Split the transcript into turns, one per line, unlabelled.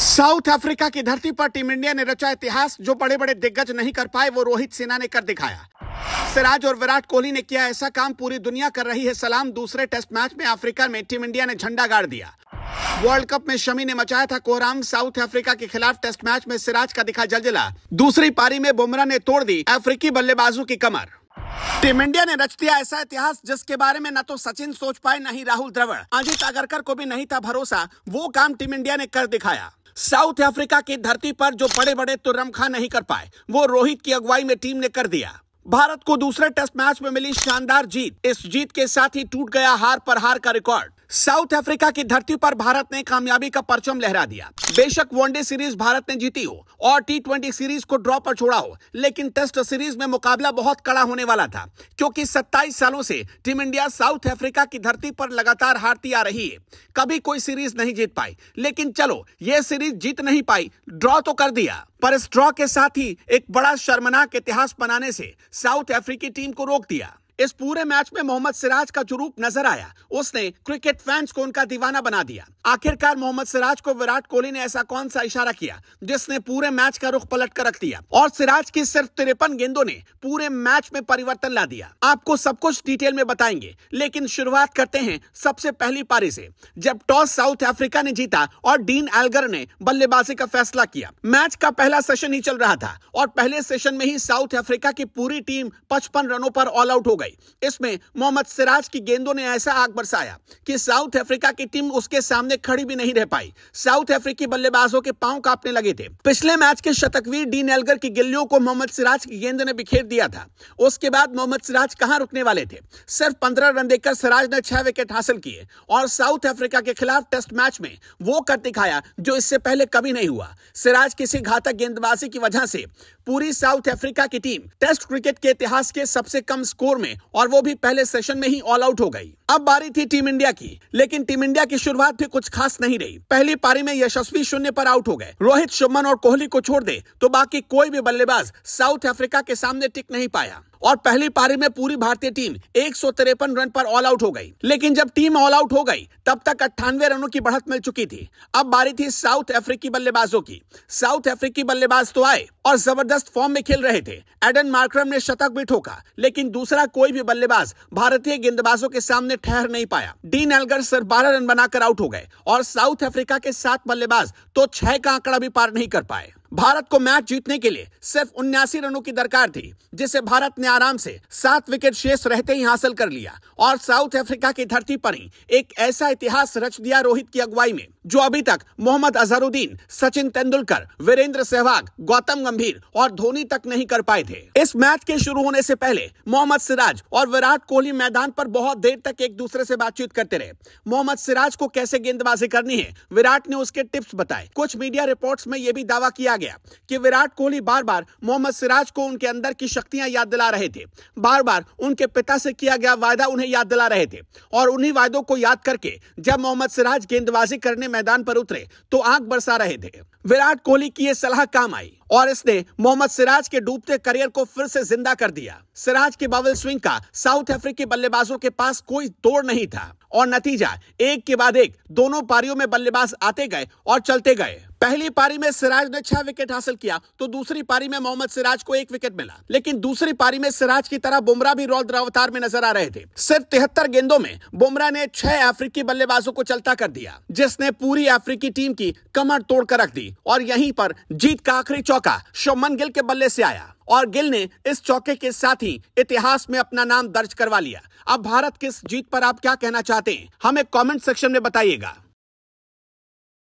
south Africa की धरती पर टीम इंडिया ने रचा इतिहास जो बड़े बड़े दिग्गज नहीं कर पाए वो रोहित सिन्हा ने कर दिखाया सिराज और विराट कोहली ने किया ऐसा काम पूरी दुनिया कर रही है सलाम दूसरे टेस्ट मैच में अफ्रीका में टीम इंडिया ने झंडा गाड़ दिया वर्ल्ड कप में शमी ने मचाया था कोहराम साउथ अफ्रीका के खिलाफ टेस्ट मैच में सिराज का दिखा जलजला दूसरी पारी में बुमराह ने तोड़ दी अफ्रीकी बल्लेबाजों की कमर टीम इंडिया ने रच दिया ऐसा इतिहास जिसके बारे में न तो सचिन सोच पाए न ही राहुल द्रविड़ अजीत अगरकर को भी नहीं था भरोसा वो काम टीम इंडिया ने कर दिखाया साउथ अफ्रीका की धरती पर जो बड़े बड़े रमखा नहीं कर पाए वो रोहित की अगुवाई में टीम ने कर दिया भारत को दूसरे टेस्ट मैच में मिली शानदार जीत इस जीत के साथ ही टूट गया हार पर हार का रिकॉर्ड साउथ अफ्रीका की धरती पर भारत ने कामयाबी का परचम लहरा दिया बेशक वनडे सीरीज भारत ने जीती हो और टी ट्वेंटी सीरीज को ड्रॉ पर छोड़ा हो लेकिन टेस्ट सीरीज में मुकाबला बहुत कड़ा होने वाला था क्योंकि 27 सालों से टीम इंडिया साउथ अफ्रीका की धरती पर लगातार हारती आ रही है कभी कोई सीरीज नहीं जीत पाई लेकिन चलो ये सीरीज जीत नहीं पाई ड्रॉ तो कर दिया पर इस ड्रॉ के साथ ही एक बड़ा शर्मनाक इतिहास बनाने से साउथ अफ्रीकी टीम को रोक दिया इस पूरे मैच में मोहम्मद सिराज का जो रूप नजर आया उसने क्रिकेट फैंस को उनका दीवाना बना दिया आखिरकार मोहम्मद सिराज को विराट कोहली ने ऐसा कौन सा इशारा किया जिसने पूरे मैच का रुख पलट कर रख दिया और सिराज की सिर्फ तिरपन गेंदों ने पूरे मैच में परिवर्तन ला दिया आपको सब कुछ डिटेल में बताएंगे लेकिन शुरुआत करते हैं सबसे पहली पारी से जब टॉस साउथ अफ्रीका ने जीता और डीन एलगर ने बल्लेबाजी का फैसला किया मैच का पहला सेशन ही चल रहा था और पहले सेशन में ही साउथ अफ्रीका की पूरी टीम पचपन रनों पर ऑल आउट हो गई इसमें मोहम्मद सिराज की गेंदों ने ऐसा आग बरसाया कि साउथ अफ्रीका की टीम उसके सामने खड़ी भी नहीं रह पाई साउथ अफ्रीकी बल्लेबाजों के पांव कांपने लगे थे पिछले मैच के शतकवीर डी नेलगर की गिल्लियों को मोहम्मद सिराज की गेंद ने बिखेर दिया था उसके बाद मोहम्मद सिराज कहां रुकने वाले थे सिर्फ पंद्रह रन देकर सिराज ने छह विकेट हासिल किए और साउथ अफ्रीका के खिलाफ टेस्ट मैच में वो कर दिखाया जो इससे पहले कभी नहीं हुआ सिराज किसी घातक गेंदबाजी की वजह से पूरी साउथ अफ्रीका की टीम टेस्ट क्रिकेट के इतिहास के सबसे कम स्कोर में और वो भी पहले सेशन में ही ऑल आउट हो गई अब बारी थी टीम इंडिया की लेकिन टीम इंडिया की शुरुआत भी कुछ खास नहीं रही पहली पारी में यशस्वी शून्य पर आउट हो गए रोहित शुभमन और कोहली को छोड़ दे तो बाकी कोई भी बल्लेबाज साउथ अफ्रीका के सामने टिक नहीं पाया और पहली पारी में पूरी भारतीय टीम एक रन पर ऑल आउट हो गई लेकिन जब टीम ऑल आउट हो गई तब तक अट्ठानवे रनों की बढ़त मिल चुकी थी अब बारी थी साउथ अफ्रीकी बल्लेबाजों की साउथ अफ्रीकी बल्लेबाज तो आए और जबरदस्त फॉर्म में खेल रहे थे एडन मार्क्रम ने शतक भी ठोका लेकिन दूसरा कोई भी बल्लेबाज भारतीय गेंदबाजों के सामने ठहर नहीं पाया डीन एलगर सिर्फ बारह रन बनाकर आउट हो गए और साउथ अफ्रीका के सात बल्लेबाज तो छह का आंकड़ा भी पार नहीं कर पाए भारत को मैच जीतने के लिए सिर्फ उन्यासी रनों की दरकार थी जिसे भारत ने आराम से सात विकेट शेष रहते ही हासिल कर लिया और साउथ अफ्रीका की धरती पर ही एक ऐसा इतिहास रच दिया रोहित की अगुवाई में जो अभी तक मोहम्मद अजहरुद्दीन सचिन तेंदुलकर वीरेंद्र सहवाग गौतम गंभीर और धोनी तक नहीं कर पाए थे इस मैच के शुरू होने से पहले मोहम्मद सिराज और विराट कोहली मैदान पर बहुत देर तक एक दूसरे से बातचीत करते रहे मोहम्मद सिराज को कैसे गेंदबाजी करनी है विराट ने उसके टिप्स बताए कुछ मीडिया रिपोर्ट में यह भी दावा किया गया कि विराट कोहली बार बार मोहम्मद सिराज को उनके अंदर की शक्तियां याद दिला रहे थे बार बार उनके पिता से किया गया वायदा उन्हें याद दिला रहे थे और उन्ही वायदों को याद करके जब मोहम्मद सिराज गेंदबाजी करने मैदान पर उतरे तो आंख बरसा रहे थे विराट कोहली की ये सलाह काम आई और इसने मोहम्मद सिराज के डूबते करियर को फिर से जिंदा कर दिया सिराज के बावल स्विंग का साउथ अफ्रीकी बल्लेबाजों के पास कोई तोड़ नहीं था और नतीजा एक के बाद एक दोनों पारियों में बल्लेबाज आते गए और चलते गए पहली पारी में सिराज ने छह विकेट हासिल किया तो दूसरी पारी में मोहम्मद सिराज को एक विकेट मिला लेकिन दूसरी पारी में सिराज की तरह बुमराह भी रौद्र अवतार में नजर आ रहे थे सिर्फ तिहत्तर गेंदों में बुमराह ने छह अफ्रीकी बल्लेबाजों को चलता कर दिया जिसने पूरी अफ्रीकी टीम की कमर तोड़कर रख दी और यहीं पर जीत का आखिरी चौका शुभमन गिल के बल्ले से आया और गिल ने इस चौके के साथ ही इतिहास में अपना नाम दर्ज करवा लिया अब भारत किस जीत पर आप क्या कहना चाहते हैं हमें कमेंट सेक्शन में बताइएगा